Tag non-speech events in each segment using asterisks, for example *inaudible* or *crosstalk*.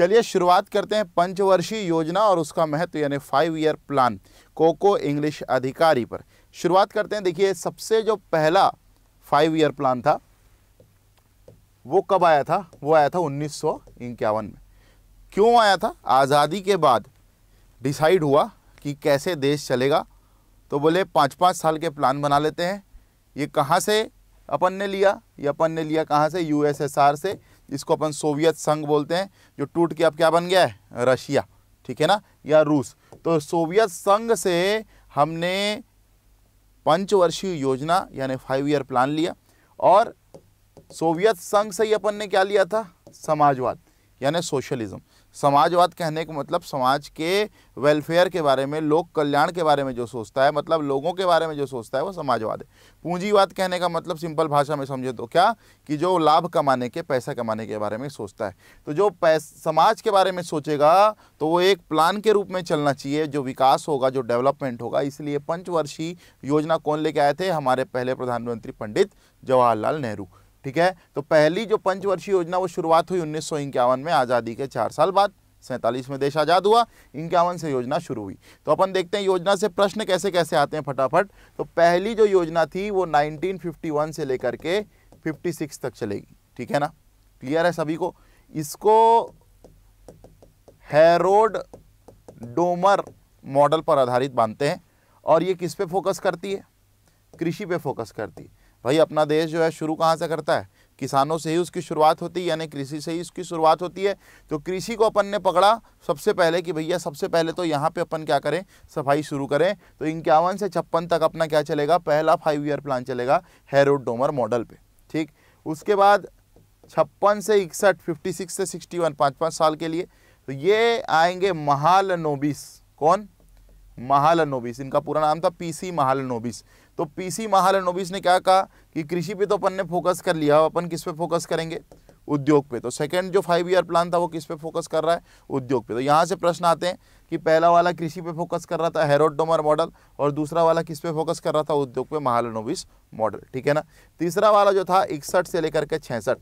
चलिए शुरुआत करते हैं पंचवर्षीय योजना और उसका महत्व यानी फाइव ईयर प्लान कोको इंग्लिश अधिकारी पर शुरुआत करते हैं देखिए सबसे जो पहला फाइव ईयर प्लान था वो कब आया था वो आया था उन्नीस में क्यों आया था आज़ादी के बाद डिसाइड हुआ कि कैसे देश चलेगा तो बोले पाँच पाँच साल के प्लान बना लेते हैं ये कहाँ से अपन ने लिया ये अपन ने लिया कहाँ से यूएसएसआर से इसको अपन सोवियत संघ बोलते हैं जो टूट के अब क्या बन गया है रशिया ठीक है ना या रूस तो सोवियत संघ से हमने पंचवर्षीय योजना यानी फाइव ईयर प्लान लिया और सोवियत संघ से ही अपन ने क्या लिया था समाजवाद यानी सोशलिज्म समाजवाद कहने का मतलब समाज के वेलफेयर के बारे में लोक कल्याण के बारे में जो सोचता है मतलब लोगों के बारे में जो सोचता है वो समाजवाद है पूंजीवाद कहने का मतलब सिंपल भाषा में समझे तो क्या कि जो लाभ कमाने के पैसा कमाने के बारे में सोचता है तो जो समाज के बारे में सोचेगा तो वो एक प्लान के रूप में चलना चाहिए जो विकास होगा जो डेवलपमेंट होगा इसलिए पंचवर्षीय योजना कौन लेके आए थे हमारे पहले प्रधानमंत्री पंडित जवाहरलाल नेहरू ठीक है तो पहली जो पंचवर्षीय योजना वो शुरुआत हुई उन्नीस में आज़ादी के चार साल बाद सैंतालीस में देश आज़ाद हुआ इक्यावन से योजना शुरू हुई तो अपन देखते हैं योजना से प्रश्न कैसे कैसे आते हैं फटाफट तो पहली जो योजना थी वो 1951 से लेकर के 56 तक चलेगी ठीक है ना क्लियर है सभी को इसको हैरोड डोमर मॉडल पर आधारित मानते हैं और ये किस पे फोकस करती है कृषि पे फोकस करती है भाई अपना देश जो है शुरू कहाँ से करता है किसानों से ही उसकी शुरुआत होती है यानी कृषि से ही उसकी शुरुआत होती है तो कृषि को अपन ने पकड़ा सबसे पहले कि भैया सबसे पहले तो यहाँ पे अपन क्या करें सफाई शुरू करें तो इक्यावन से छप्पन तक अपना क्या चलेगा पहला फाइव ईयर प्लान चलेगा हेरोड डोमर मॉडल पे ठीक उसके बाद छप्पन से इकसठ फिफ्टी सिक्स से सिक्सटी वन पाँच पाँच साल के लिए तो ये आएंगे महाल कौन महाल इनका पूरा नाम था पीसी सी तो पीसी महालनोबिस ने क्या कहा कि कृषि पे तो अपन ने फोकस कर लिया अपन किस पे फोकस करेंगे उद्योग पे तो सेकंड जो फाइव ईयर प्लान था वो किस पे फोकस कर रहा है उद्योग पे तो यहाँ से प्रश्न आते हैं कि पहला वाला कृषि पे फोकस कर रहा था हेरोडोमर मॉडल और दूसरा वाला किस पे फोकस कर रहा था उद्योग पे महालनोबिस मॉडल ठीक है ना तीसरा वाला जो था इकसठ से लेकर के छसठ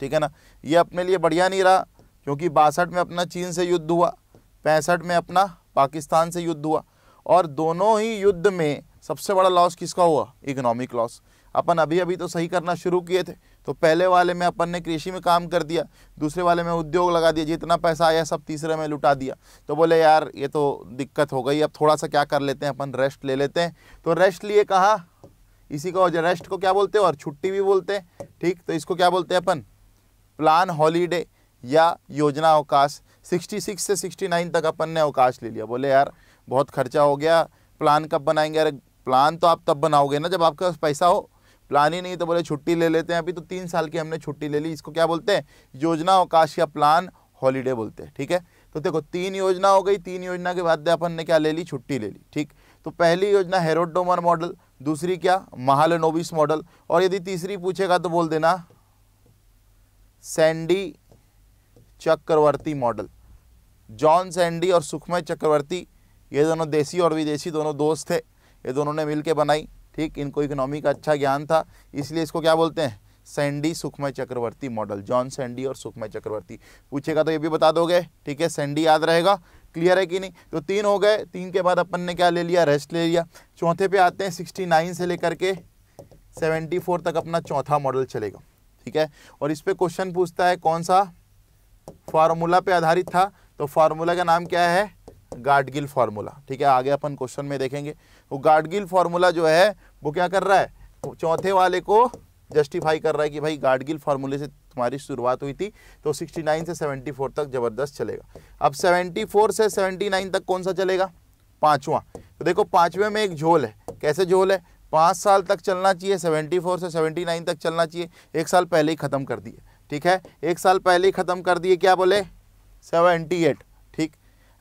ठीक है ना ये अपने लिए बढ़िया नहीं रहा क्योंकि बासठ में अपना चीन से युद्ध हुआ पैंसठ में अपना पाकिस्तान से युद्ध हुआ और दोनों ही युद्ध में सबसे बड़ा लॉस किसका हुआ इकोनॉमिक लॉस अपन अभी अभी तो सही करना शुरू किए थे तो पहले वाले में अपन ने कृषि में काम कर दिया दूसरे वाले में उद्योग लगा दिया जितना पैसा आया सब तीसरे में लुटा दिया तो बोले यार ये तो दिक्कत हो गई अब थोड़ा सा क्या कर लेते हैं अपन रेस्ट ले लेते हैं तो रेस्ट लिए कहा इसी को रेस्ट को क्या बोलते हैं और छुट्टी भी बोलते हैं ठीक तो इसको क्या बोलते हैं अपन प्लान हॉलीडे या योजना अवकाश सिक्स से नाइन तक अपन ने अवकाश ले लिया बोले यार बहुत खर्चा हो गया प्लान कब बनाएंगे अरे प्लान तो आप तब बनाओगे ना जब आपके पास पैसा हो प्लान ही नहीं तो बोले छुट्टी ले लेते हैं अभी तो तीन साल की हमने छुट्टी ले ली इसको क्या बोलते हैं योजना अवकाश या प्लान हॉलीडे बोलते हैं ठीक है तो देखो तीन योजना हो गई तीन योजना के बाद अपन ने क्या ले ली छुट्टी ले ली ठीक तो पहली योजना हेरोडोमर मॉडल दूसरी क्या महालनोबिस मॉडल और यदि तीसरी पूछेगा तो बोल देना Sandy Chakravarty model John Sandy और सुखमय चक्रवर्ती ये दोनों देसी और विदेशी दोनों दोस्त थे ये दोनों ने मिल बनाई ठीक इनको इकोनॉमी का अच्छा ज्ञान था इसलिए इसको क्या बोलते हैं सैंडी सुखमय चक्रवर्ती मॉडल जॉन सैंडी और सुखमय चक्रवर्ती पूछेगा तो ये भी बता दोगे ठीक है सैंडी याद रहेगा क्लियर है कि नहीं तो तीन हो गए तीन के बाद अपन ने क्या ले लिया रेस्ट ले लिया चौथे पे आते हैं सिक्सटी नाइन से लेकर के सेवेंटी फोर तक अपना चौथा मॉडल चलेगा ठीक है और इस पर क्वेश्चन पूछता है कौन सा फार्मूला पे आधारित था तो फार्मूला का नाम क्या है गार्डगिल फार्मूला ठीक है आगे अपन क्वेश्चन में देखेंगे वो गाडगिल फार्मूला जो है वो क्या कर रहा है चौथे वाले को जस्टिफाई कर रहा है कि भाई गार्डगिल फार्मूले से तुम्हारी शुरुआत हुई थी तो 69 से 74 तक ज़बरदस्त चलेगा अब 74 से 79 तक कौन सा चलेगा पाँचवा तो देखो पाँचवें में एक झोल है कैसे झोल है पाँच साल तक चलना चाहिए 74 से 79 तक चलना चाहिए एक साल पहले ही ख़त्म कर दिए ठीक है एक साल पहले ही ख़त्म कर दिए क्या बोले सेवेंटी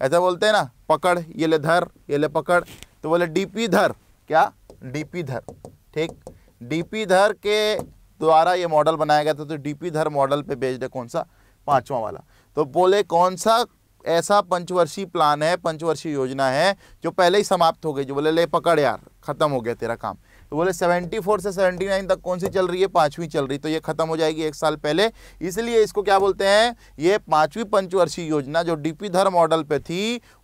ऐसा बोलते हैं ना पकड़ ये ले धर ये ले पकड़ तो बोले डीपी धर क्या डीपी धर ठीक डीपी धर के द्वारा ये मॉडल बनाया गया था तो डीपी धर मॉडल पे बेच दे कौन सा पांचवा वाला तो बोले कौन सा ऐसा पंचवर्षीय प्लान है पंचवर्षीय योजना है जो पहले ही समाप्त हो गई जो बोले ले पकड़ यार खत्म हो गया तेरा काम तो बोले 74 से 79 तक कौन सी चल रही है पाँचवीं चल रही तो ये खत्म हो जाएगी एक साल पहले इसलिए इसको क्या बोलते हैं ये पाँचवीं पंचवर्षीय योजना जो डीपी धर मॉडल पर थी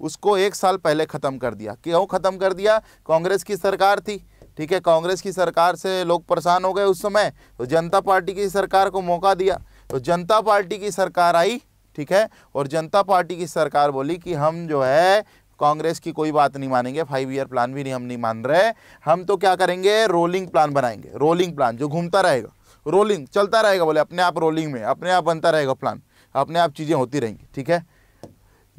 उसको एक साल पहले ख़त्म कर दिया क्यों ख़त्म कर दिया कांग्रेस की सरकार थी ठीक है कांग्रेस की सरकार से लोग परेशान हो गए उस समय तो जनता पार्टी की सरकार को मौका दिया तो जनता पार्टी की सरकार आई ठीक है और जनता पार्टी की सरकार बोली कि हम जो है कांग्रेस की कोई बात नहीं मानेंगे फाइव ईयर प्लान भी नहीं हम नहीं मान रहे हम तो क्या करेंगे रोलिंग प्लान बनाएंगे रोलिंग प्लान जो घूमता रहेगा रोलिंग चलता रहेगा बोले अपने आप रोलिंग में अपने आप बनता रहेगा प्लान अपने आप चीज़ें होती रहेंगी ठीक है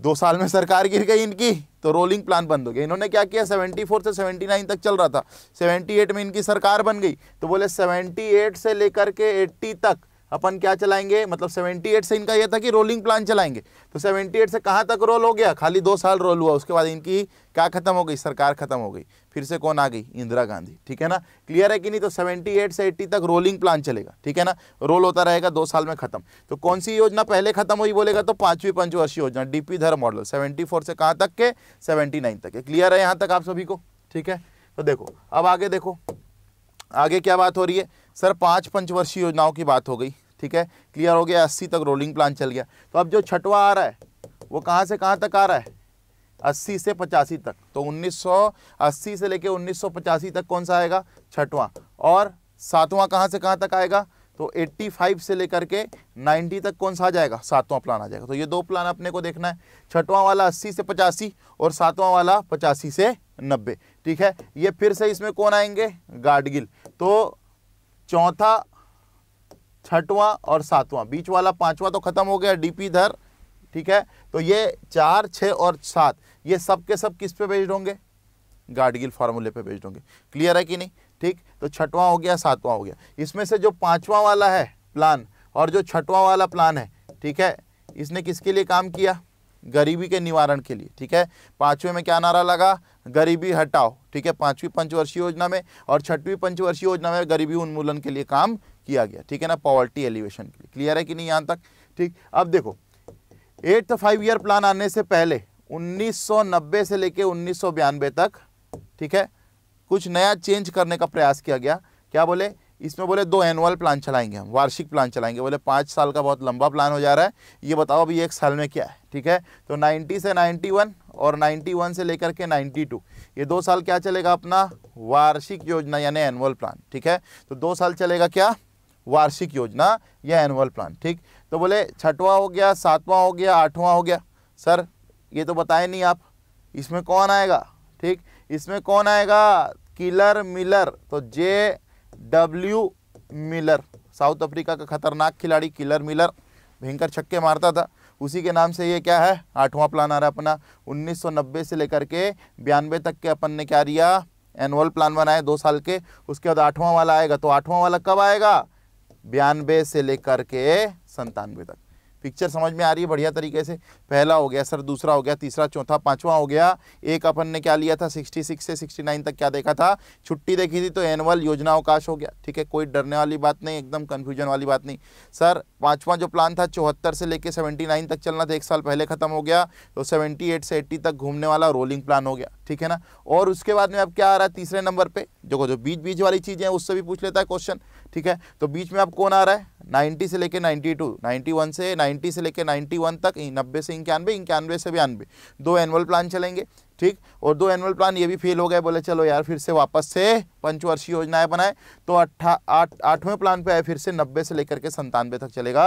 दो साल में सरकार गिर गई इनकी तो रोलिंग प्लान बंद हो गया इन्होंने क्या किया 74 से 79 तक चल रहा था 78 में इनकी सरकार बन गई तो बोले 78 से लेकर के 80 तक अपन क्या चलाएंगे मतलब 78 से इनका यह था कि रोलिंग प्लान चलाएंगे तो 78 से कहाँ तक रोल हो गया खाली दो साल रोल हुआ उसके बाद इनकी क्या खत्म हो गई सरकार खत्म हो गई फिर से कौन आ गई इंदिरा गांधी ठीक है ना क्लियर है कि नहीं तो 78 से 80 तक रोलिंग प्लान चलेगा ठीक है ना रोल होता रहेगा दो साल में खत्म तो कौन सी योजना पहले खत्म हुई बोलेगा तो पांचवी पंचवर्षीय योजना डीपी धर मॉडल सेवेंटी से कहाँ तक के सेवेंटी तक है क्लियर है यहाँ तक आप सभी को ठीक है तो देखो अब आगे देखो आगे क्या बात हो रही है सर पाँच पंचवर्षीय योजनाओं की बात हो गई ठीक है क्लियर हो गया अस्सी तक रोलिंग प्लान चल गया तो अब जो छठवा आ रहा है वो कहाँ से कहाँ तक आ रहा है अस्सी से पचासी तक तो 1980 से लेके 1985 तक कौन सा आएगा छठवां और सातवां कहाँ से कहाँ तक आएगा तो 85 से लेकर के 90 तक कौन सा आ जाएगा सातवां प्लान आ जाएगा तो ये दो प्लान अपने को देखना है छठवां वाला 80 से पचासी और सातवां वाला पचासी से 90 ठीक है ये फिर से इसमें कौन आएंगे गाडगिल तो चौथा छठवां और सातवां बीच वाला पांचवा तो खत्म हो गया डीपी धर ठीक है तो ये चार छः और सात ये सब के सब किस पे बेस्ड होंगे गाडगिल फार्मूले पे बेस्ड होंगे क्लियर है कि नहीं ठीक तो छठवां हो गया सातवां हो गया इसमें से जो पांचवां वाला है प्लान और जो छठवां वाला प्लान है ठीक है इसने किसके लिए काम किया गरीबी के निवारण के लिए ठीक है पाँचवें में क्या नारा लगा गरीबी हटाओ ठीक है पाँचवीं पंचवर्षीय योजना में और छठवीं पंचवर्षीय योजना में गरीबी उन्मूलन के लिए काम किया गया ठीक है ना पॉवर्टी एलिवेशन के लिए क्लियर है कि नहीं यहाँ तक ठीक अब देखो एट्थ फाइव ईयर प्लान आने से पहले 1990 से लेके उन्नीस तक ठीक है कुछ नया चेंज करने का प्रयास किया गया क्या बोले इसमें बोले दो एनुअल प्लान चलाएंगे हम वार्षिक प्लान चलाएंगे बोले पाँच साल का बहुत लंबा प्लान हो जा रहा है ये बताओ अभी एक साल में क्या है ठीक है तो 90 से 91 और 91 से लेकर के 92 ये दो साल क्या चलेगा अपना वार्षिक योजना यानी एनुअल प्लान ठीक है तो दो साल चलेगा क्या वार्षिक योजना या एनुअल प्लान ठीक तो बोले छठवां हो गया सातवां हो गया आठवां हो गया सर ये तो बताए नहीं आप इसमें कौन आएगा ठीक इसमें कौन आएगा किलर मिलर तो J W Miller South Africa का खतरनाक खिलाड़ी किलर मिलर भयंकर छक्के मारता था उसी के नाम से ये क्या है आठवां प्लान आ रहा है अपना 1990 से लेकर के बयानवे तक के अपन ने क्या दिया एनुअल प्लान बनाए दो साल के उसके बाद आठवां वाला आएगा तो आठवां वाला कब आएगा बयानबे से लेकर के संतानवे तक पिक्चर समझ में आ रही है बढ़िया तरीके से पहला हो गया सर दूसरा हो गया तीसरा चौथा पांचवा हो गया एक अपन ने क्या लिया था 66 से 69 तक क्या देखा था छुट्टी देखी थी तो एनुअल योजना अवकाश हो गया ठीक है कोई डरने वाली बात नहीं एकदम कन्फ्यूजन वाली बात नहीं सर पांचवा जो प्लान था चौहत्तर से लेकर सेवेंटी तक चलना था एक साल पहले ख़त्म हो गया तो सेवेंटी से एट्टी तक घूमने वाला रोलिंग प्लान हो गया ठीक है ना और उसके बाद में अब क्या आ रहा है तीसरे नंबर पर जो जो बीच बीच वाली चीज़ें उससे भी पूछ लेता है क्वेश्चन ठीक है तो बीच में आप कौन आ रहा है 90 से लेके 92, 91 से 90 से लेके 91 तक नब्बे से इक्यानवे इक्यानवे से बयानवे दो एनुअल प्लान चलेंगे ठीक और दो एनुअल प्लान ये भी फेल हो गए बोले चलो यार फिर से वापस से पंचवर्षीय योजनाएं बनाए तो अट्ठा आठ आठवें प्लान पे आए फिर से नब्बे से लेकर के संतानवे तक चलेगा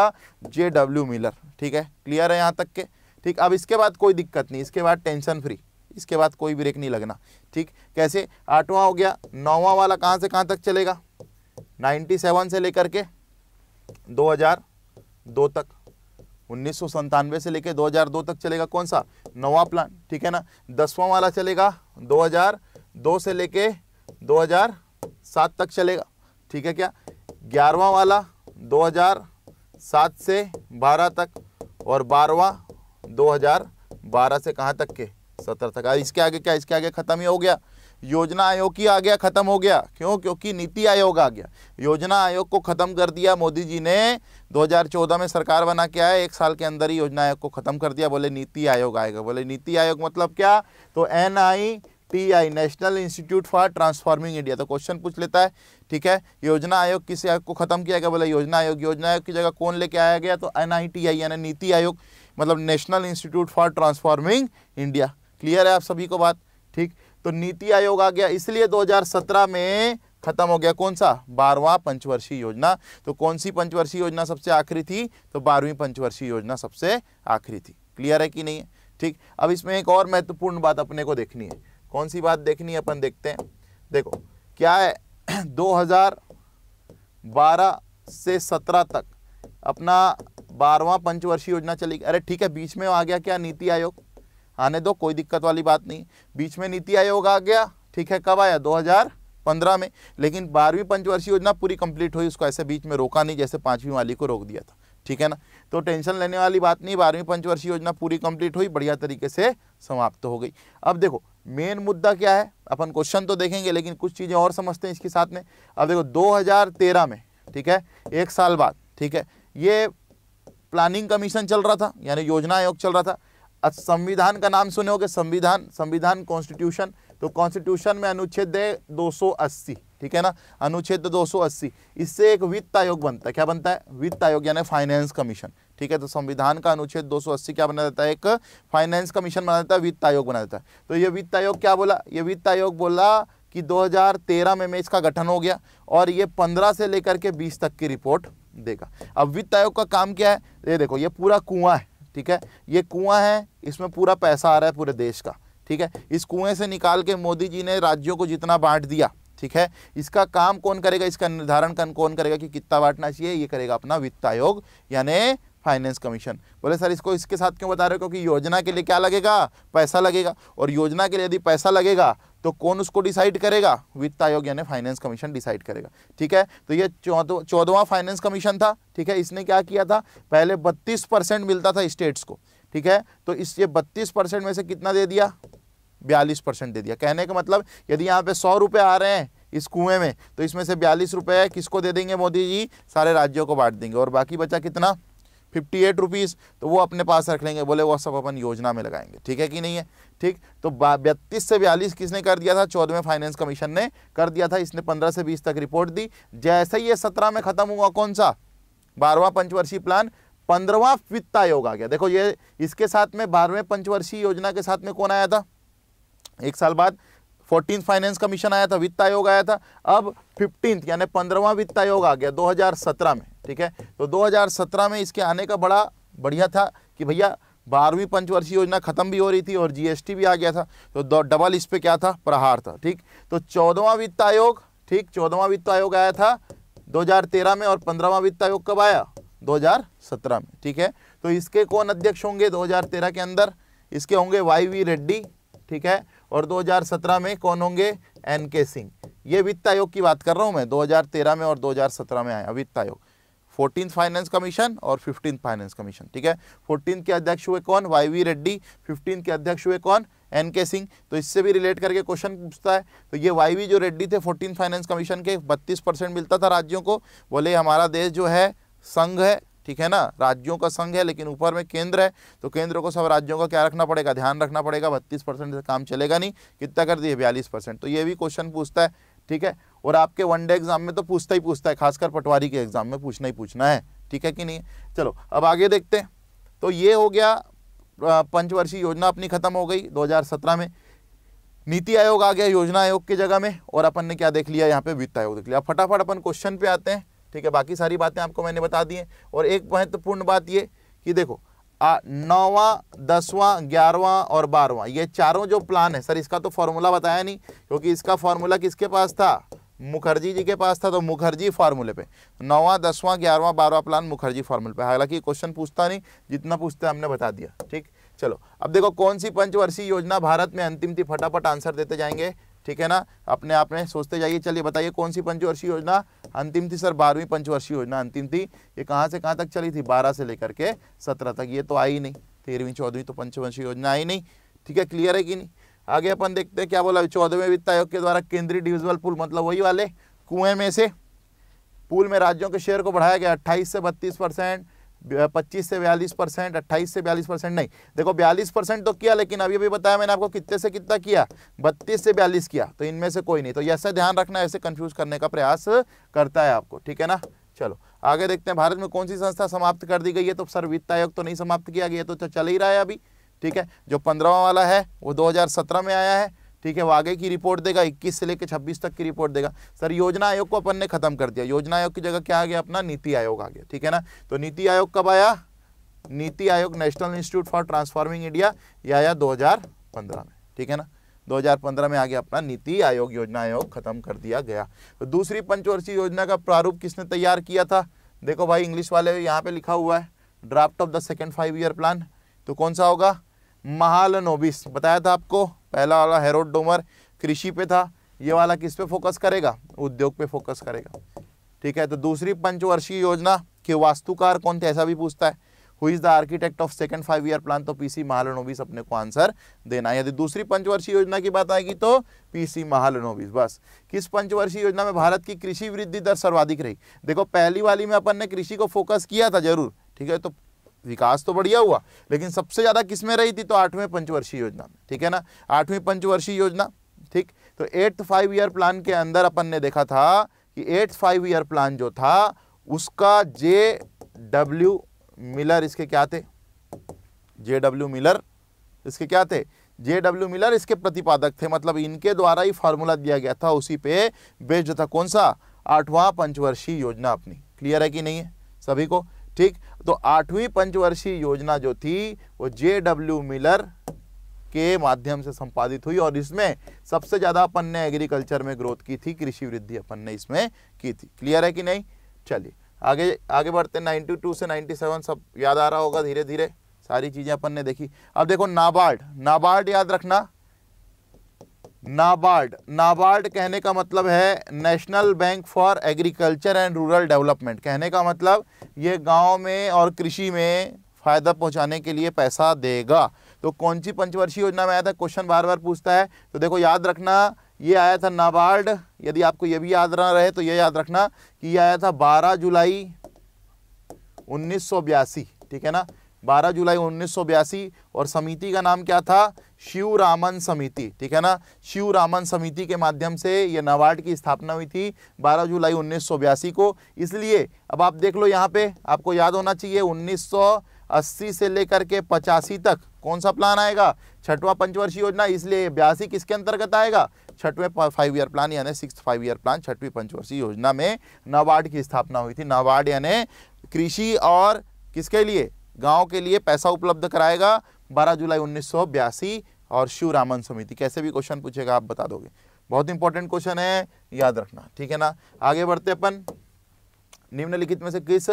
जे डब्ल्यू मिलर ठीक है क्लियर है यहाँ तक के ठीक अब इसके बाद कोई दिक्कत नहीं इसके बाद टेंशन फ्री इसके बाद कोई ब्रेक नहीं लगना ठीक कैसे आठवां हो गया नौवां वाला कहाँ से कहाँ तक चलेगा 97 से लेकर के 2002 तक उन्नीस से लेकर 2002 तक चलेगा कौन सा नवा प्लान ठीक है ना दसवां वाला चलेगा 2002 से लेके 2007 तक चलेगा ठीक है क्या ग्यारहवा वाला 2007 से 12 तक और बारहवा 2012 से कहाँ तक के सत्रह तक इसके आगे क्या इसके आगे ख़त्म ही हो गया योजना आयोग की आ गया ख़त्म हो गया क्यों क्योंकि नीति आयोग आ गया योजना आयोग को ख़त्म कर दिया मोदी जी ने 2014 में सरकार बना के आया एक साल के अंदर ही योजना आयोग को ख़त्म कर दिया बोले नीति आयोग आएगा बोले नीति आयोग मतलब क्या तो N I T I national institute for transforming India तो क्वेश्चन पूछ लेता है ठीक है योजना आयोग किसी आयोग को ख़त्म किया गया बोले योजना आयोग योजना आयोग की जगह कौन लेके आया गया तो एन आई टी आई यानी नीति आयोग मतलब national institute for transforming India clear है आप सभी को बात ठीक तो नीति आयोग आ गया इसलिए 2017 में खत्म हो गया कौन सा बारहवा पंचवर्षीय योजना तो कौन सी पंचवर्षीय योजना सबसे आखिरी थी तो बारहवीं पंचवर्षीय योजना सबसे आखिरी थी क्लियर है कि नहीं है ठीक अब इसमें एक और महत्वपूर्ण बात अपने को देखनी है कौन सी बात देखनी है अपन देखते हैं देखो क्या है 2012 *clears throat* से 17 तक अपना बारवा पंचवर्षीय योजना चली अरे ठीक है बीच में आ गया क्या नीति आयोग आने दो कोई दिक्कत वाली बात नहीं बीच में नीति आयोग आ गया ठीक है कब आया 2015 में लेकिन बारहवीं पंचवर्षीय योजना पूरी कंप्लीट हुई उसको ऐसे बीच में रोका नहीं जैसे पाँचवीं वाली को रोक दिया था ठीक है ना तो टेंशन लेने वाली बात नहीं बारहवीं पंचवर्षीय योजना पूरी कंप्लीट हुई बढ़िया तरीके से समाप्त हो गई अब देखो मेन मुद्दा क्या है अपन क्वेश्चन तो देखेंगे लेकिन कुछ चीज़ें और समझते हैं इसके साथ में अब देखो 2013 में ठीक है एक साल बाद ठीक है ये प्लानिंग कमीशन चल रहा था यानी योजना आयोग चल रहा था अच्छा, संविधान का नाम सुने होगे संविधान संविधान कॉन्स्टिट्यूशन तो कॉन्स्टिट्यूशन में अनुच्छेद है 280 ठीक है ना अनुच्छेद 280 इससे एक वित्त आयोग बनता है क्या बनता है वित्त आयोग यानी फाइनेंस कमीशन ठीक है तो संविधान का अनुच्छेद 280 क्या बना देता है एक फाइनेंस कमीशन बना देता है वित्त आयोग बना देता है तो ये वित्त आयोग क्या बोला ये वित्त आयोग बोला कि 2013 में में इसका गठन हो गया और ये 15 से लेकर के 20 तक की रिपोर्ट देगा अब वित्त आयोग का काम क्या है ये देखो ये पूरा कुआं है ठीक है ये कुआं है इसमें पूरा पैसा आ रहा है पूरे देश का ठीक है इस कुएं से निकाल के मोदी जी ने राज्यों को जितना बांट दिया ठीक है इसका काम कौन करेगा इसका निर्धारण कौन करेगा कि कितना बांटना चाहिए ये करेगा अपना वित्त आयोग यानी फाइनेंस कमीशन बोले सर इसको इसके साथ क्यों बता रहे हो क्योंकि योजना के लिए क्या लगेगा पैसा लगेगा और योजना के लिए यदि पैसा लगेगा तो कौन उसको डिसाइड करेगा वित्त आयोग यानी फाइनेंस कमीशन डिसाइड करेगा ठीक है तो ये चौदवा फाइनेंस कमीशन था ठीक है इसने क्या किया था पहले बत्तीस परसेंट मिलता था स्टेट्स को ठीक है तो इस ये बत्तीस परसेंट में से कितना दे दिया बयालीस परसेंट दे दिया कहने का मतलब यदि यहाँ पे सौ रुपये आ रहे हैं इस कुएं में तो इसमें से बयालीस रुपये किसको दे देंगे मोदी जी सारे राज्यों को बांट देंगे और बाकी बचा कितना फिफ्टी एट रुपीज़ तो वो अपने पास रख लेंगे बोले वो सब अपन योजना में लगाएंगे ठीक है कि नहीं है ठीक तो बत्तीस से बयालीस किसने कर दिया था चौदहवें फाइनेंस कमीशन ने कर दिया था इसने पंद्रह से बीस तक रिपोर्ट दी जैसे ही ये सत्रह में ख़त्म हुआ कौन सा बारहवा पंचवर्षीय प्लान पंद्रवा वित्त आयोग आ गया देखो ये इसके साथ में बारहवें पंचवर्षीय योजना के साथ में कौन आया था एक साल बाद फोर्टीन फाइनेंस कमीशन आया था वित्त आयोग आया था अब फिफ्टीन यानी पंद्रहवा वित्त आयोग आ गया 2017 में ठीक है तो 2017 में इसके आने का बड़ा बढ़िया था कि भैया बारहवीं पंचवर्षीय योजना खत्म भी हो रही थी और जीएसटी भी आ गया था तो डबल इस पर क्या था प्रहार था ठीक तो चौदहवा वित्त आयोग ठीक चौदहवा वित्त आयोग आया था 2013 में और पंद्रहवा वित्त आयोग कब आया 2017 में ठीक है तो इसके कौन अध्यक्ष होंगे 2013 के अंदर इसके होंगे वाई वी रेड्डी ठीक है और 2017 में कौन होंगे एन के सिंह ये वित्त आयोग की बात कर रहा हूँ मैं 2013 में और 2017 में आया वित्त आयोग फोर्टीन फाइनेंस कमीशन और फिफ्टीन फाइनेंस कमीशन ठीक है फोर्टीन के अध्यक्ष हुए कौन वाई वी रेड्डी फिफ्टीन के अध्यक्ष हुए कौन एन के सिंह तो इससे भी रिलेट करके क्वेश्चन पूछता है तो ये वाई वी जो रेड्डी थे फोर्टीन फाइनेंस कमीशन के बत्तीस परसेंट मिलता था राज्यों को बोले हमारा देश जो है संघ है ठीक है ना राज्यों का संघ है लेकिन ऊपर में केंद्र है तो केंद्र को सब राज्यों का क्या रखना पड़ेगा ध्यान रखना पड़ेगा बत्तीस परसेंट से काम चलेगा नहीं कितना कर दिए बयालीस परसेंट तो ये भी क्वेश्चन पूछता है ठीक है और आपके वन डे एग्जाम में तो पूछता ही पूछता है खासकर पटवारी के एग्जाम में पूछना ही पूछना है ठीक है कि नहीं चलो अब आगे देखते हैं तो ये हो गया पंचवर्षीय योजना अपनी खत्म हो गई दो में नीति आयोग आ गया योजना आयोग की जगह में और अपन ने क्या देख लिया यहाँ पे वित्त आयोग देख लिया फटाफट अपन क्वेश्चन पे आते हैं ठीक है बाकी सारी बातें आपको मैंने बता दी हैं और एक महत्वपूर्ण बात ये कि देखो नौवां दसवां ग्यारहवां और बारहवां ये चारों जो प्लान है सर इसका तो फार्मूला बताया नहीं क्योंकि इसका फार्मूला किसके पास था मुखर्जी जी के पास था तो मुखर्जी फार्मूले पे नौवां दसवां ग्यारहवां बारहवां प्लान मुखर्जी फार्मूले पे हालांकि क्वेश्चन पूछता नहीं जितना पूछता हमने बता दिया ठीक चलो अब देखो कौन सी पंचवर्षीय योजना भारत में अंतिम थी फटाफट आंसर देते जाएंगे ठीक है ना अपने आप में सोचते जाइए चलिए बताइए कौन सी पंचवर्षीय योजना अंतिम थी सर बारहवीं पंचवर्षीय योजना अंतिम थी ये कहाँ से कहाँ तक चली थी बारह से लेकर के सत्रह तक ये तो आई नहीं तेरहवीं चौदहवीं तो पंचवर्षीय योजना आई नहीं ठीक है क्लियर है कि नहीं आगे अपन देखते हैं क्या बोला चौदहवें वित्त आयोग के द्वारा केंद्रीय डिविजल पुल मतलब वही वाले कुएं में से पुल में राज्यों के शेयर को बढ़ाया गया अट्ठाईस से बत्तीस परसेंट पच्चीस से बयालीस परसेंट अट्ठाईस से बयालीस परसेंट नहीं देखो बयालीस परसेंट तो किया लेकिन अभी अभी बताया मैंने आपको कितने से कितना किया बत्तीस से बयालीस किया तो इनमें से कोई नहीं तो ऐसा ध्यान रखना ऐसे कन्फ्यूज करने का प्रयास करता है आपको ठीक है ना चलो आगे देखते हैं भारत में कौन सी संस्था समाप्त कर दी गई है तो सर वित्त आयोग तो नहीं समाप्त किया गया तो, तो चल ही रहा है अभी ठीक है जो पंद्रहवा वाला है वो दो में आया है ठीक है वो आगे की रिपोर्ट देगा 21 से लेकर 26 तक की रिपोर्ट देगा सर योजना आयोग को अपन ने खत्म कर दिया योजना आयोग की जगह क्या आ गया अपना नीति आयोग आ गया ठीक है ना तो नीति आयोग कब आया NITI Aayog national institute for transforming India यह आया दो में ठीक है ना 2015 में आ गया अपना नीति आयोग योजना आयोग खत्म कर दिया गया तो दूसरी पंचवर्षीय योजना का प्रारूप किसने तैयार किया था देखो भाई इंग्लिश वाले यहाँ पे लिखा हुआ है draft of the second five year plan तो कौन सा होगा महालनोबिस बताया था आपको पहला वाला हेरोड डोमर कृषि पे था ये वाला किस पे फोकस करेगा उद्योग पे फोकस करेगा ठीक है तो दूसरी पंचवर्षीय योजना के वास्तुकार कौन थे ऐसा भी पूछता है who is the architect of second five year plan तो पीसी महालनोबिस अपने को आंसर देना है यदि दूसरी पंचवर्षीय योजना की बात आएगी तो पीसी महालनोबिस बस किस पंचवर्षीय योजना में भारत की कृषि वृद्धि दर सर्वाधिक रही देखो पहली वाली में अपन ने कृषि को फोकस किया था जरूर ठीक है तो विकास तो बढ़िया हुआ लेकिन सबसे ज़्यादा किस में रही थी तो आठवें पंचवर्षीय योजना में ठीक है ना आठवीं पंचवर्षीय योजना ठीक तो एट्थ फाइव ईयर प्लान के अंदर अपन ने देखा था कि एट्थ फाइव ईयर प्लान जो था उसका जे डब्ल्यू मिलर इसके क्या थे जे डब्ल्यू मिलर इसके क्या थे जे डब्ल्यू मिलर इसके प्रतिपादक थे मतलब इनके द्वारा ही फार्मूला दिया गया था उसी पे बेस्ड था कौन सा आठवां पंचवर्षीय योजना अपनी क्लियर है कि नहीं है सभी को ठीक तो आठवीं पंचवर्षीय योजना जो थी वो जे डब्ल्यू मिलर के माध्यम से संपादित हुई और इसमें सबसे ज़्यादा अपन ने एग्रीकल्चर में ग्रोथ की थी कृषि वृद्धि अपन ने इसमें की थी क्लियर है कि नहीं चलिए आगे आगे बढ़ते नाइन्टी टू से नाइन्टी सेवन सब याद आ रहा होगा धीरे धीरे सारी चीज़ें अपन ने देखी अब देखो नाबार्ड नाबार्ड याद रखना नाबार्ड नाबार्ड कहने का मतलब है national bank for agriculture and rural development कहने का मतलब ये गांव में और कृषि में फ़ायदा पहुंचाने के लिए पैसा देगा तो कौन सी पंचवर्षीय योजना में आया था क्वेश्चन बार बार पूछता है तो देखो याद रखना ये आया था नाबार्ड यदि आपको ये भी याद ना रहे तो ये याद रखना कि ये आया था बारह जुलाई उन्नीस ठीक है ना 12 जुलाई उन्नीस और समिति का नाम क्या था शिव रामन समिति ठीक है ना शिव रामन समिति के माध्यम से ये नवार्ड की स्थापना हुई थी 12 जुलाई उन्नीस को इसलिए अब आप देख लो यहाँ पे आपको याद होना चाहिए 1980 से लेकर के पचासी तक कौन सा प्लान आएगा छठवां पंचवर्षीय योजना इसलिए बयासी किसके अंतर्गत आएगा छठवें फाइव ईयर प्लान यानी सिक्स फाइव ईयर प्लान छठवीं पंचवर्षीय योजना में नवार्ड की स्थापना हुई थी नवार्ड यानी कृषि और किसके लिए गाँव के लिए पैसा उपलब्ध कराएगा बारह जुलाई उन्नीस और शिव रामन समिति कैसे भी क्वेश्चन पूछेगा आप बता दोगे बहुत इंपॉर्टेंट क्वेश्चन है याद रखना ठीक है ना आगे बढ़ते अपन निम्नलिखित में से किस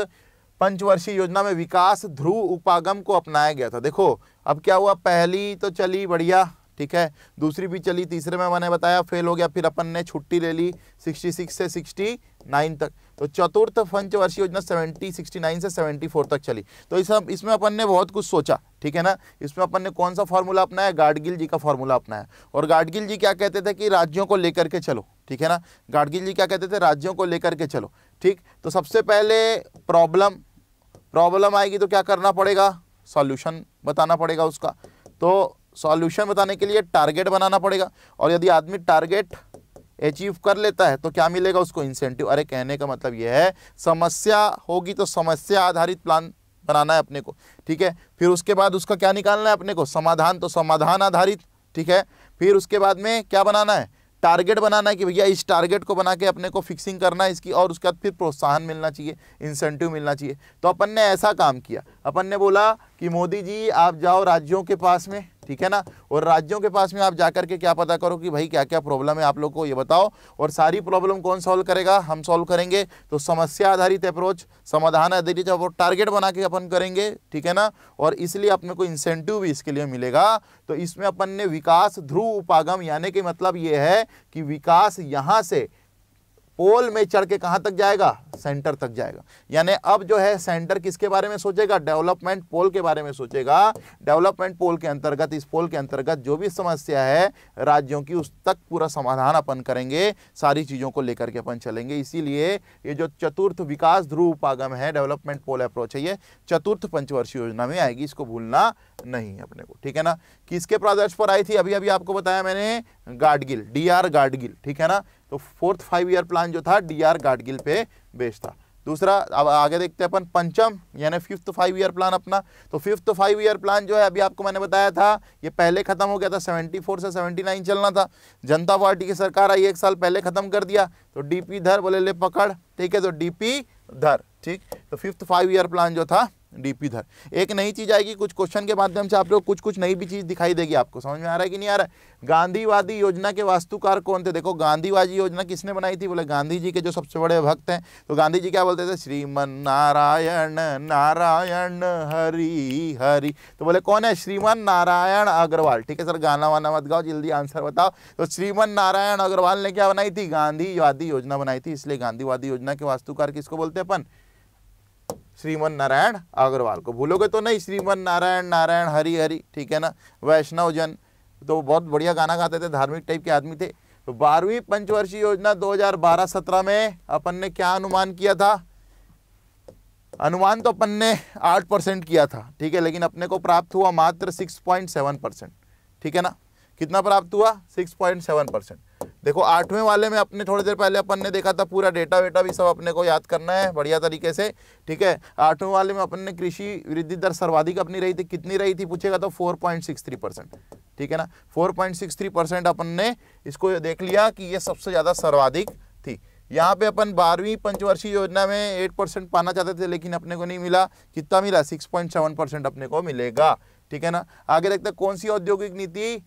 पंचवर्षीय योजना में विकास ध्रुव उपागम को अपनाया गया था देखो अब क्या हुआ पहली तो चली बढ़िया ठीक है दूसरी भी चली तीसरे में मैंने बताया फेल हो गया फिर अपन ने छुट्टी ले ली 66 से 69 तक तो चतुर्थ पंचवर्षीय योजना 70 69 से 74 तक चली तो इस इसमें अपन ने बहुत कुछ सोचा ठीक है ना इसमें अपन ने कौन सा फॉर्मूला अपनाया गाडगिल जी का फॉर्मूला अपनाया और गाडगिल जी क्या कहते थे कि राज्यों को लेकर के चलो ठीक है ना गाडगिल जी क्या कहते थे राज्यों को लेकर के चलो ठीक तो सबसे पहले प्रॉब्लम प्रॉब्लम आएगी तो क्या करना पड़ेगा सॉल्यूशन बताना पड़ेगा उसका तो सॉल्यूशन बताने के लिए टारगेट बनाना पड़ेगा और यदि आदमी टारगेट अचीव कर लेता है तो क्या मिलेगा उसको इंसेंटिव अरे कहने का मतलब यह है समस्या होगी तो समस्या आधारित प्लान बनाना है अपने को ठीक है फिर उसके बाद उसका क्या निकालना है अपने को समाधान तो समाधान आधारित ठीक है फिर उसके बाद में क्या बनाना है टारगेट बनाना है कि भैया इस टारगेट को बना के अपने को फिक्सिंग करना है इसकी और उसके बाद फिर प्रोत्साहन मिलना चाहिए इंसेंटिव मिलना चाहिए तो अपन ने ऐसा काम किया अपन ने बोला कि मोदी जी आप जाओ राज्यों के पास में ठीक है ना और राज्यों के पास में आप जाकर के क्या पता करो कि भाई क्या क्या प्रॉब्लम है आप लोग को ये बताओ और सारी प्रॉब्लम कौन सॉल्व करेगा हम सॉल्व करेंगे तो समस्या आधारित अप्रोच समाधान आधारित वो टारगेट बना के अपन करेंगे ठीक है ना और इसलिए अपने को इंसेंटिव भी इसके लिए मिलेगा तो इसमें अपन ने विकास ध्रुव उपागम यानी कि मतलब ये है कि विकास यहाँ से पोल में चढ़ के कहाँ तक जाएगा सेंटर तक जाएगा यानी अब जो है सेंटर किसके बारे में सोचेगा डेवलपमेंट पोल के बारे में सोचेगा डेवलपमेंट पोल के अंतर्गत इस पोल के अंतर्गत जो भी समस्या है राज्यों की उस तक पूरा समाधान अपन करेंगे सारी चीज़ों को लेकर के अपन चलेंगे इसीलिए ये जो चतुर्थ विकास ध्रुव उपागम है डेवलपमेंट पोल अप्रोच है ये चतुर्थ पंचवर्षीय योजना में आएगी इसको भूलना नहीं है अपने को ठीक है ना किसके प्रादर्श पर आई थी अभी अभी आपको बताया मैंने गाडगिल डी आर गाडगिल ठीक है ना तो फोर्थ फाइव ईयर प्लान जो था डी आर गाडगिल पे बेस्ड था दूसरा अब आगे देखते हैं अपन पंचम यानी फिफ्थ फाइव ईयर प्लान अपना तो फिफ्थ फाइव ईयर प्लान जो है अभी आपको मैंने बताया था ये पहले खत्म हो गया था 74 से 79 चलना था जनता पार्टी की सरकार आई एक साल पहले खत्म कर दिया तो डीपी धर बोले ले पकड़ ठीक है तो डीपी धर ठीक तो फिफ्थ फाइव ईयर प्लान जो था डीपी धर एक नई चीज़ आएगी कुछ क्वेश्चन के माध्यम से आप लोग कुछ कुछ नई भी चीज़ दिखाई देगी आपको समझ में आ रहा है कि नहीं आ रहा है गांधीवादी योजना के वास्तुकार कौन थे देखो गांधीवादी योजना किसने बनाई थी बोले गांधी जी के जो सबसे बड़े भक्त हैं तो गांधी जी क्या बोलते थे श्रीमन नारायण नारायण हरी हरी तो बोले कौन है श्रीमन नारायण अग्रवाल ठीक है सर गाना वाना मत गाओ जल्दी आंसर बताओ तो श्रीमन नारायण अग्रवाल ने क्या बनाई थी गांधीवादी योजना बनाई थी इसलिए गांधीवादी योजना के वास्तुकार किसको बोलते हैं अपन श्रीमन नारायण अग्रवाल को भूलोगे तो नहीं श्रीमन नारायण नारायण हरि हरि ठीक है ना वैष्णव जन तो बहुत बढ़िया गाना गाते थे धार्मिक टाइप के आदमी थे तो बारहवीं पंचवर्षीय योजना 2012-17 में अपन ने क्या अनुमान किया था अनुमान तो अपन ने आठ परसेंट किया था ठीक है लेकिन अपने को प्राप्त हुआ मात्र सिक्स पॉइंट सेवन परसेंट ठीक है ना कितना प्राप्त हुआ सिक्स पॉइंट सेवन परसेंट देखो आठवें वाले में अपने थोड़ी देर पहले अपन ने देखा था पूरा डेटा वेटा भी सब अपने को याद करना है बढ़िया तरीके से ठीक है आठवें वाले में अपन ने कृषि वृद्धि दर सर्वाधिक अपनी रही थी कितनी रही थी पूछेगा तो 4.63 परसेंट ठीक है ना 4.63 परसेंट अपन ने इसको देख लिया कि ये सबसे ज़्यादा सर्वाधिक थी यहाँ पे अपन बारहवीं पंचवर्षीय योजना में एट परसेंट पाना चाहते थे लेकिन अपने को नहीं मिला कितना मिला सिक्स पॉइंट सेवन परसेंट अपने को मिलेगा ठीक है ना आगे देखते कौन सी औद्योगिक नीति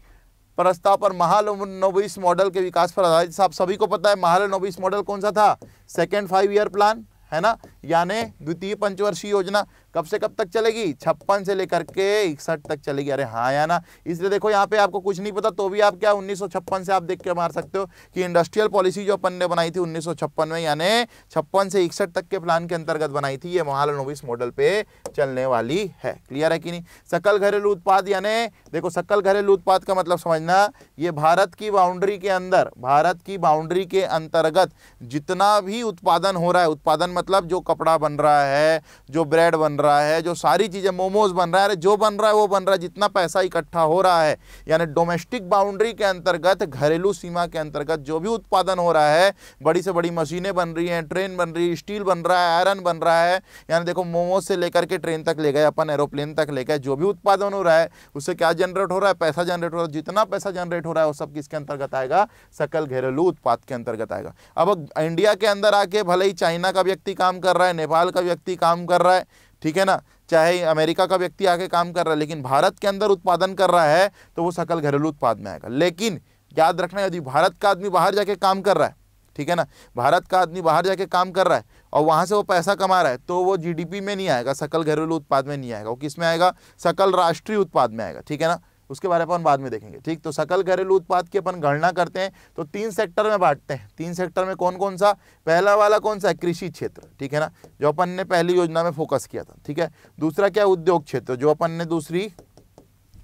प्रस्ताव पर महाल नोबिस मॉडल के विकास पर आधारित साहब सभी को पता है महाल नोबिस मॉडल कौन सा था सेकेंड फाइव ईयर प्लान है ना यानी द्वितीय पंचवर्षीय योजना कब से कब तक चलेगी छप्पन से लेकर के इकसठ तक चलेगी अरे हाँ या ना इसलिए देखो यहाँ पे आपको कुछ नहीं पता तो भी आप क्या उन्नीस से आप देख के मार सकते हो कि इंडस्ट्रियल पॉलिसी जो अपन ने बनाई थी उन्नीस में यानी छप्पन से इकसठ तक के प्लान के अंतर्गत बनाई थी ये महालनोविस मॉडल पे चलने वाली है क्लियर है कि नहीं सकल घरेलू उत्पाद यानी देखो सकल घरेलू उत्पाद का मतलब समझना ये भारत की बाउंड्री के अंदर भारत की बाउंड्री के अंतर्गत जितना भी उत्पादन हो रहा है उत्पादन मतलब जो कपड़ा बन रहा है जो ब्रेड बन रहा रहा है जो सारी चीज़ें मोमोज बन रहा है अरे जो बन रहा है वो बन रहा है जितना पैसा इकट्ठा हो रहा है यानी डोमेस्टिक बाउंड्री के अंतर्गत घरेलू सीमा के अंतर्गत जो भी उत्पादन हो रहा है बड़ी से बड़ी मशीनें बन रही हैं ट्रेन बन रही है स्टील बन रहा है आयरन बन रहा है यानी देखो मोमोज से लेकर के ट्रेन तक ले गए अपन एरोप्लेन तक ले गए जो भी उत्पादन हो रहा है उससे क्या जनरेट हो रहा है पैसा जनरेट हो रहा है जितना पैसा जनरेट हो रहा है वो सब किसके अंतर्गत आएगा सकल घरेलू उत्पाद के अंतर्गत आएगा अब इंडिया के अंदर आके भले ही चाइना का व्यक्ति काम कर रहा है नेपाल का व्यक्ति काम कर रहा है ठीक है ना चाहे अमेरिका का व्यक्ति आके काम कर रहा है लेकिन भारत के अंदर उत्पादन कर रहा है तो वो सकल घरेलू उत्पाद में आएगा लेकिन याद रखना यदि भारत का आदमी बाहर जाके काम कर रहा है ठीक है ना भारत का आदमी बाहर जाके काम कर रहा है और वहाँ से वो पैसा कमा रहा है तो वो जीडीपी में नहीं आएगा सकल घरेलू उत्पाद में नहीं आएगा वो किस में आएगा सकल राष्ट्रीय उत्पाद में आएगा ठीक है ना उसके बारे में बाद में देखेंगे ठीक तो सकल घरेलू उत्पाद की अपन गणना करते हैं तो तीन सेक्टर में बांटते हैं तीन सेक्टर में कौन कौन सा पहला वाला कौन सा है कृषि क्षेत्र ठीक है ना जो अपन ने पहली योजना में फोकस किया था ठीक है दूसरा क्या उद्योग क्षेत्र जो अपन ने दूसरी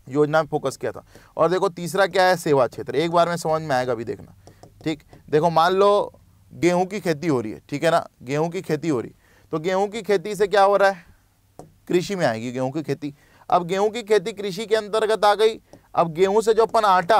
योजना में फोकस किया था और देखो तीसरा क्या है सेवा क्षेत्र एक बार में समझ में आएगा अभी देखना ठीक देखो मान लो गेहूं की खेती हो रही है ठीक है ना गेहूं की खेती हो रही है तो गेहूं की खेती से क्या हो रहा है कृषि में आएगी गेहूं की खेती अब गेहूं की खेती कृषि के अंतर्गत आ गई अब गेहूं से जो अपन आटा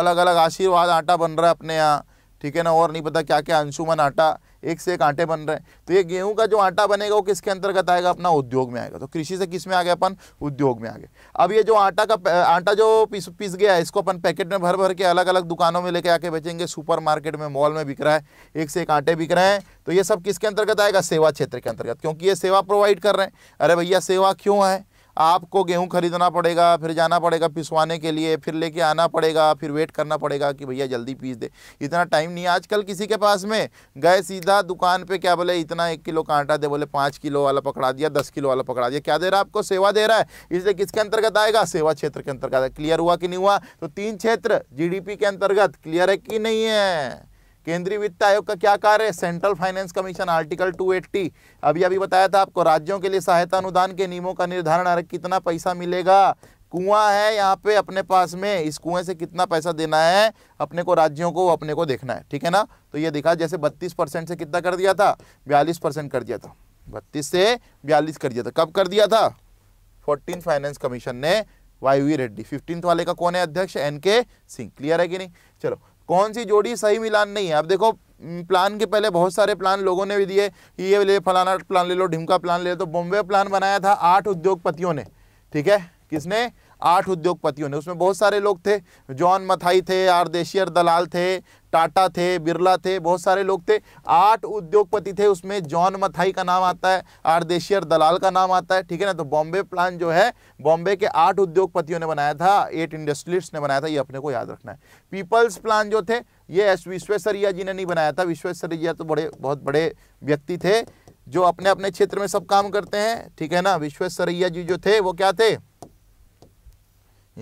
अलग अलग आशीर्वाद आटा बन रहा है अपने यहाँ ठीक है ना और नहीं पता क्या क्या अंशुमन आटा एक से एक आटे बन रहे हैं तो ये गेहूं का जो आटा बनेगा वो किसके अंतर्गत आएगा अपना उद्योग में आएगा तो कृषि से किस में आ गया अपन उद्योग में आ गए अब ये जो आटा का आटा जो पीस पीस गया है इसको अपन पैकेट में भर भर के अलग अलग दुकानों में लेके आके बेचेंगे सुपर मार्केट में मॉल में बिक रहा है एक से एक आटे बिक रहे हैं तो ये सब किसके अंतर्गत आएगा सेवा क्षेत्र के अंतर्गत क्योंकि ये सेवा प्रोवाइड कर रहे हैं अरे भैया सेवा क्यों है आपको गेहूं खरीदना पड़ेगा फिर जाना पड़ेगा पिसवाने के लिए फिर लेके आना पड़ेगा फिर वेट करना पड़ेगा कि भैया जल्दी पीस दे इतना टाइम नहीं आजकल किसी के पास में गए सीधा दुकान पे क्या बोले इतना एक किलो का आटा दे बोले पाँच किलो वाला पकड़ा दिया दस किलो वाला पकड़ा दिया क्या दे रहा है आपको सेवा दे रहा है इसलिए किसके अंतर्गत आएगा सेवा क्षेत्र के अंतर्गत क्लियर हुआ कि नहीं हुआ तो तीन क्षेत्र जी के अंतर्गत क्लियर है कि नहीं है केंद्रीय वित्त आयोग का क्या कार्य है सेंट्रल फाइनेंस कमीशन आर्टिकल 280 अभी अभी बताया था आपको राज्यों के लिए सहायता अनुदान के नियमों का निर्धारण कितना पैसा मिलेगा कुआं है यहाँ पे अपने पास में इस कुएं से कितना पैसा देना है अपने को राज्यों को अपने को देखना है ठीक है ना तो ये देखा जैसे बत्तीस परसेंट से कितना कर दिया था बयालीस परसेंट कर दिया था बत्तीस से बयालीस कर दिया था कब कर दिया था फोर्टीन फाइनेंस कमीशन ने वाई वी रेड्डी फिफ्टींथ वाले का कौन है अध्यक्ष एन के सिंह क्लियर है कि नहीं चलो कौन सी जोड़ी सही मिलान नहीं है अब देखो प्लान के पहले बहुत सारे प्लान लोगों ने भी दिए ये ले फलाना प्लान ले लो ढिमका प्लान ले लो तो बॉम्बे प्लान बनाया था आठ उद्योगपतियों ने ठीक है किसने आठ उद्योगपतियों ने उसमें बहुत सारे लोग थे जॉन मथाई थे आरदेशियर दलाल थे टाटा थे बिरला थे बहुत सारे लोग थे आठ उद्योगपति थे उसमें जॉन मथाई का नाम आता है आरदेशियर दलाल का नाम आता है ठीक है ना तो बॉम्बे प्लान जो है बॉम्बे के आठ उद्योगपतियों ने बनाया था एट इंडस्ट्रियस्ट ने बनाया था ये अपने को याद रखना है पीपल्स प्लान जो थे ये एस विश्वेश्वरिया जी ने नहीं बनाया था विश्वेश्वरैया तो बड़े बहुत बड़े व्यक्ति थे जो अपने अपने क्षेत्र में सब काम करते हैं ठीक है ना विश्वेश्वरैया जी जो थे वो क्या थे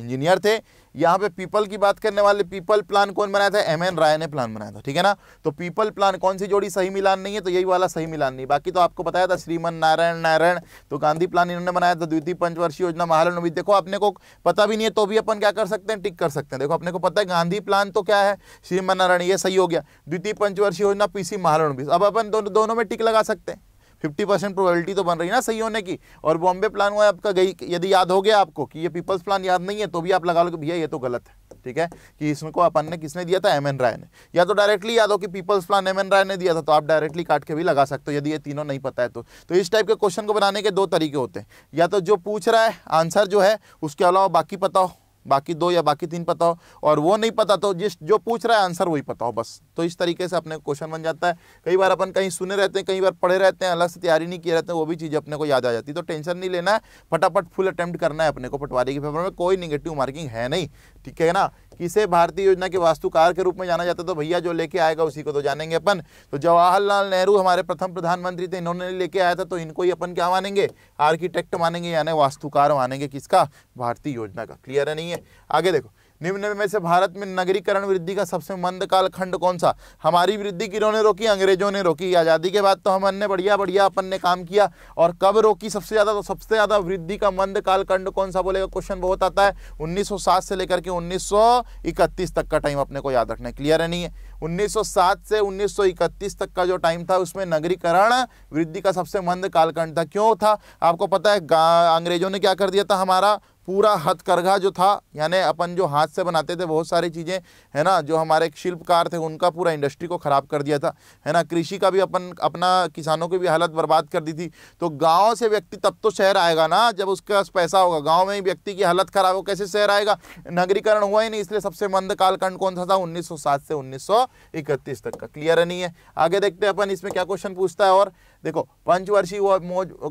इंजीनियर थे यहाँ पे पीपल की बात करने वाले पीपल प्लान कौन बनाया था एम एन राय ने प्लान बनाया था ठीक है ना तो पीपल प्लान कौन सी जोड़ी सही मिलान नहीं है तो यही वाला सही मिलान नहीं बाकी तो आपको बताया था श्रीमन नारायण नारायण तो गांधी प्लान इन्होंने बनाया था द्वितीय पंचवर्षीय योजना महालन देखो अपने को पता भी नहीं है तो भी अपन क्या कर सकते हैं टिक कर सकते हैं देखो अपने को पता है गांधी प्लान तो क्या है श्रीमन नारायण ये सही हो गया द्वितीय पंचवर्षीय योजना पीसी महालन अब अपन दोनों में टिक लगा सकते हैं फिफ्टी परसेंट प्रोबेबिलिटी तो बन रही ना सही होने की और बॉम्बे प्लान हुआ आपका गई यदि याद हो गया आपको कि ये पीपल्स प्लान याद नहीं है तो भी आप लगा लो कि भैया ये तो गलत है ठीक है कि इसमें को अपन ने किसने दिया था एम एन राय ने या तो डायरेक्टली याद हो कि people's plan M N Roy ने दिया था तो आप डायरेक्टली काट के भी लगा सकते हो यदि ये तीनों नहीं पता है तो तो इस टाइप के क्वेश्चन को बनाने के दो तरीके होते हैं या तो जो पूछ रहा है आंसर जो है उसके अलावा बाकी पता हो बाकी दो या बाकी तीन पता हो और वो नहीं पता तो जिस जो पूछ रहा है आंसर वही पता हो बस तो इस तरीके से अपने क्वेश्चन बन जाता है कई बार अपन कहीं सुने रहते हैं कई बार पढ़े रहते हैं अलग से तैयारी नहीं किए रहते हैं वो भी चीज़ अपने को याद आ जाती है तो टेंशन नहीं लेना है फटाफट फुल अटैम्प्ट करना है अपने को पटवारी के पेपर में कोई निगेटिव मार्किंग है नहीं ठीक है ना किसे भारतीय योजना के वास्तुकार के रूप में जाना जाता तो भैया जो लेके आएगा उसी को तो जानेंगे अपन तो जवाहरलाल नेहरू हमारे प्रथम प्रधानमंत्री थे इन्होंने लेके आया था तो इनको ही अपन क्या मानेंगे आर्किटेक्ट मानेंगे यानी वास्तुकार मानेंगे किसका भारतीय योजना का क्लियर है नहीं है आगे देखो निम्न में से भारत में नगरीकरण वृद्धि का सबसे मंद कालखंड कौन सा हमारी वृद्धि किन्होंने रोकी अंग्रेजों ने रोकी आज़ादी के बाद तो हम अन्य बढ़िया बढ़िया अपन ने काम किया और कब रोकी सबसे ज़्यादा तो सबसे ज़्यादा वृद्धि का मंद कालखंड कौन सा बोलेगा क्वेश्चन बहुत आता है उन्नीस से लेकर के उन्नीस तक का टाइम अपने को याद रखना है क्लियर है नहीं है 1907 से 1931 तक का जो टाइम था उसमें नगरीकरण वृद्धि का सबसे मंद कालखंड था क्यों था आपको पता है अंग्रेजों ने क्या कर दिया था हमारा पूरा हथकरघा जो था यानी अपन जो हाथ से बनाते थे बहुत सारी चीज़ें है ना जो हमारे शिल्पकार थे उनका पूरा इंडस्ट्री को ख़राब कर दिया था है ना कृषि का भी अपन अपना किसानों की भी हालत बर्बाद कर दी थी तो गाँव से व्यक्ति तब तो शहर आएगा ना जब उसके पास पैसा होगा गाँव में ही व्यक्ति की हालत ख़राब हो कैसे शहर आएगा नगरीकरण हुआ ही नहीं इसलिए सबसे मंद कालखंड कौन सा था उन्नीस से उन्नीस तक का क्लियर है नहीं है आगे देखते हैं अपन इसमें क्या क्वेश्चन पूछता है और देखो पंचवर्षीय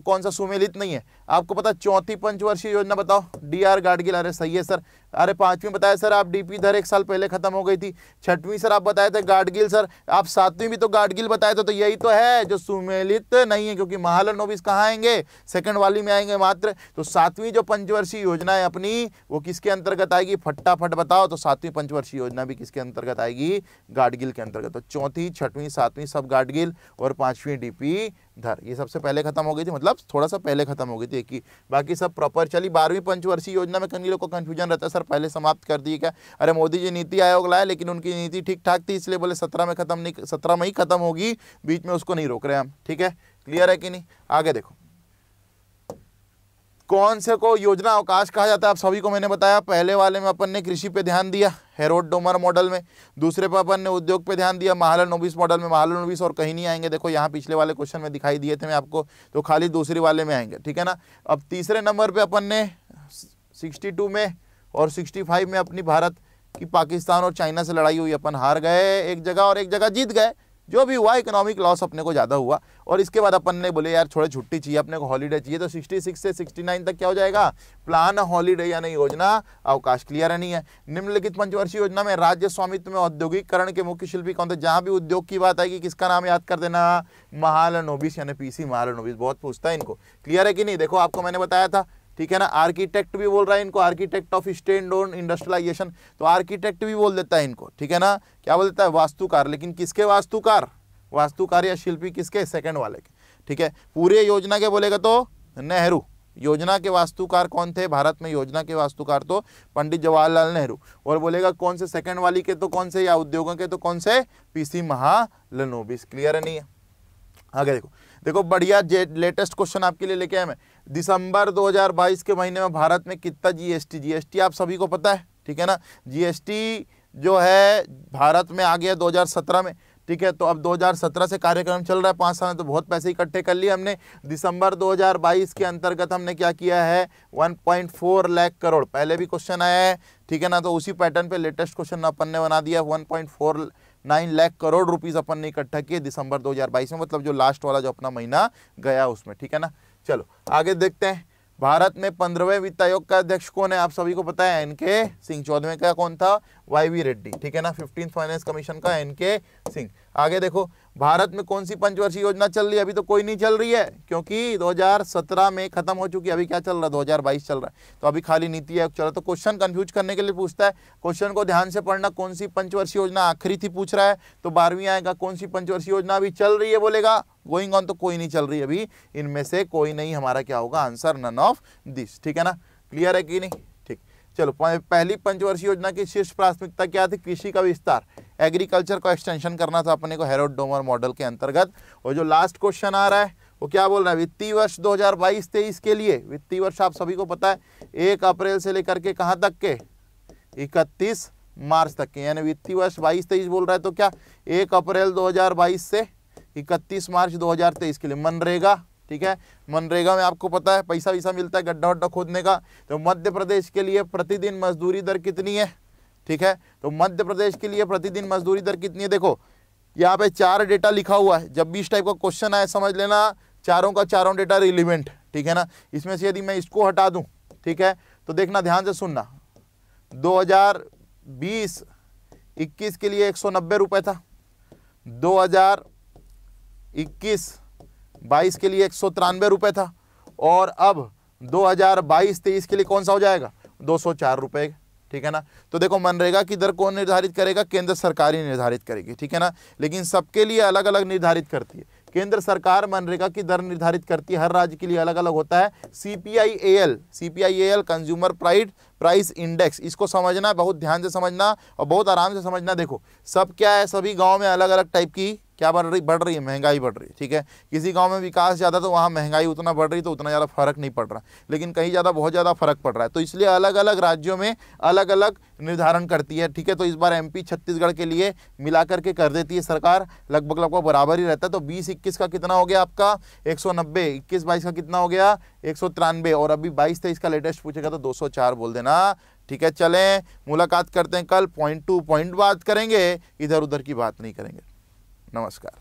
कौन सा सुमेलित नहीं है आपको पता चौथी पंचवर्षीय योजना बताओ डी आर गाडगिल अरे सही है सर अरे पांचवी बताया सर आप डीपी धर एक साल पहले ख़त्म हो गई थी छठवीं सर आप बताए थे गाडगिल सर आप सातवीं भी तो गाडगिल बताए थे तो यही तो है जो सुमेलित नहीं है क्योंकि महालन नोबिस कहाँ आएंगे सेकंड वाली में आएंगे मात्र तो सातवीं जो पंचवर्षीय योजना है अपनी वो किसके अंतर्गत आएगी फटाफट बताओ तो सातवीं पंचवर्षीय योजना भी किसके अंतर्गत आएगी गाडगिल के अंतर्गत तो चौथी छठवीं सातवीं सब गाडगिल और पांचवीं डी धर ये सबसे पहले खत्म हो गई थी मतलब थोड़ा सा पहले खत्म हो गई थी एक ही बाकी सब प्रॉपर चली बारहवीं पंचवर्षीय योजना में कई लोग को कन्फ्यूजन रहता है सर सत्तर पहले समाप्त कर दिए क्या अरे मोदी जी नीति आयोग लाए लेकिन उनकी नीति ठीक ठाक थी इसलिए बोले सत्रह में खत्म नहीं सत्रह में ही खत्म होगी बीच में उसको नहीं रोक रहे हम ठीक है क्लियर है कि नहीं आगे देखो कौन से को योजना अवकाश कहा जाता है आप सभी को मैंने बताया पहले वाले में अपन ने कृषि पे ध्यान दिया हेरोड डोमर मॉडल में दूसरे पे अपन ने उद्योग पे ध्यान दिया महाल नोबिस मॉडल में महाल नोबिस और कहीं नहीं आएंगे देखो यहाँ पिछले वाले क्वेश्चन में दिखाई दिए थे मैं आपको तो खाली दूसरे वाले में आएंगे ठीक है ना अब तीसरे नंबर पर अपन ने सिक्सटी में और 65 में अपनी भारत की पाकिस्तान और चाइना से लड़ाई हुई अपन हार गए एक जगह और एक जगह जीत गए जो भी हुआ इकोनॉमिक लॉस अपने को ज़्यादा हुआ और इसके बाद अपन ने बोले यार छोड़े छुट्टी चाहिए अपने को हॉलीडे चाहिए तो 66 से 69 तक क्या हो जाएगा प्लान हॉलीडे यानी योजना अवकाश क्लियर नहीं है निम्नलिखित पंचवर्षीय योजना में राज्य स्वामित्व में औद्योगिकरण के मुख्य शिल्पी कौन थे जहाँ भी उद्योग की बात आएगी किसका नाम याद कर देना महालनोबिस यानी पी सी बहुत पूछता है इनको क्लियर है कि नहीं देखो आपको मैंने बताया था ठीक है ना आर्किटेक्ट भी बोल रहा है इनको architect of stand on industrialisation तो आर्किटेक्ट भी बोल देता है इनको ठीक है ना क्या बोल देता है वास्तुकार लेकिन किसके वास्तुकार वास्तुकार या शिल्पी किसके सेकंड वाले के ठीक है पूरे योजना के बोलेगा तो नेहरू योजना के वास्तुकार कौन थे भारत में योजना के वास्तुकार तो पंडित जवाहरलाल नेहरू और बोलेगा कौन से सेकंड वाली के तो कौन से या उद्योगों के तो कौन से पीसी महालनोबिस क्लियर है नहीं है आगे देखो देखो बढ़िया लेटेस्ट क्वेश्चन आपके लिए लेके आए मैं दिसंबर 2022 के महीने में भारत में कितना जीएसटी जीएसटी आप सभी को पता है ठीक है ना जीएसटी जो है भारत में आ गया 2017 में ठीक है तो अब 2017 से कार्यक्रम चल रहा है पाँच साल में तो बहुत पैसे इकट्ठे कर लिए हमने दिसंबर 2022 के अंतर्गत हमने क्या किया है 1.4 लाख करोड़ पहले भी क्वेश्चन आया है ठीक है ना तो उसी पैटर्न पे लेटेस्ट क्वेश्चन अपन ने बना दिया 1.4 नाइन लाख करोड़ रुपीस अपन ने इकट्ठा किए दिसंबर 2022 में मतलब जो लास्ट वाला जो अपना महीना गया उसमें ठीक है ना चलो आगे देखते हैं भारत में पंद्रहवें वित्त आयोग का अध्यक्ष कौन है आप सभी को पता है एनके सिंह चौदहवें का कौन था वाई वी रेड्डी ठीक है ना फिफ्टीन फाइनेंस कमीशन का एनके सिंह आगे देखो भारत में कौन सी पंचवर्षीय योजना चल रही है अभी तो कोई नहीं चल रही है क्योंकि 2017 में खत्म हो चुकी है अभी क्या चल रहा है 2022 चल रहा है तो अभी खाली नीति आयोग चल रहा है तो क्वेश्चन कंफ्यूज करने के लिए पूछता है क्वेश्चन को ध्यान से पढ़ना कौन सी पंचवर्षीय योजना आखिरी थी पूछ रहा है तो बारहवीं आएगा कौन सी पंचवर्षीय योजना अभी चल रही है बोलेगा गोइंग ऑन तो कोई नहीं चल रही अभी इनमें से कोई नहीं हमारा क्या होगा आंसर नन ऑफ दिस ठीक है ना क्लियर है कि नहीं चलो पहली पंचवर्षीय योजना की शीर्ष प्राथमिकता क्या थी कृषि का विस्तार एग्रीकल्चर को एक्सटेंशन करना था अपने को हेरोड डोमर मॉडल के अंतर्गत और जो लास्ट क्वेश्चन आ रहा है वो क्या बोल रहा है वित्तीय वर्ष 2022-23 के लिए वित्तीय वर्ष आप सभी को पता है एक अप्रैल से लेकर के कहाँ तक के इकतीस मार्च तक के यानी वित्तीय वर्ष बाईस तेईस बोल रहा है तो क्या एक अप्रैल दो से इकतीस मार्च दो के लिए मनरेगा ठीक है मनरेगा में आपको पता है पैसा वैसा मिलता है गड्ढा वड्ढा खोदने का तो मध्य प्रदेश के लिए प्रतिदिन मजदूरी दर कितनी है ठीक है तो मध्य प्रदेश के लिए प्रतिदिन मजदूरी दर कितनी है देखो यहाँ पे चार डेटा लिखा हुआ है जब भी इस टाइप का क्वेश्चन आए समझ लेना चारों का चारों डेटा रिलीवेंट ठीक है ना इसमें से यदि मैं इसको हटा दूँ ठीक है तो देखना ध्यान से सुनना बीस इक्कीस के लिए एक सौ था इक्कीस बाईस के लिए एक सौ तिरानवे रुपए था और अब दो हज़ार बाईस तेईस के लिए कौन सा हो जाएगा दो सौ चार रुपए ठीक है ना तो देखो मनरेगा की दर कौन निर्धारित करेगा केंद्र सरकार ही निर्धारित करेगी ठीक है ना लेकिन सबके लिए अलग अलग निर्धारित करती है केंद्र सरकार मनरेगा की दर निर्धारित करती है हर राज्य के लिए अलग अलग होता है C P I A L C P I A L consumer pride price index इसको समझना बहुत ध्यान से समझना और बहुत आराम से समझना देखो सब क्या है सभी गाँव में अलग अलग टाइप की क्या बढ़ रही बढ़ रही है महंगाई बढ़ रही है ठीक है किसी गांव में विकास ज़्यादा तो वहाँ महंगाई उतना बढ़ रही तो उतना ज़्यादा फर्क नहीं पड़ रहा लेकिन कहीं ज़्यादा बहुत ज़्यादा फर्क पड़ रहा है तो इसलिए अलग अलग राज्यों में अलग अलग निर्धारण करती है ठीक है तो इस बार एमपी छत्तीसगढ़ के लिए मिला करके कर देती है सरकार लगभग लगभग बराबर ही रहता है तो बीस इक्कीस का कितना हो गया आपका एक सौ नब्बे इक्कीस बाईस का कितना हो गया एक सौ तिरानबे और अभी बाईस तेईस का लेटेस्ट पूछेगा तो दो सौ चार बोल देना ठीक है चलें मुलाकात करते हैं कल पॉइंट टू पॉइंट बात करेंगे इधर उधर की बात नहीं करेंगे नमस्कार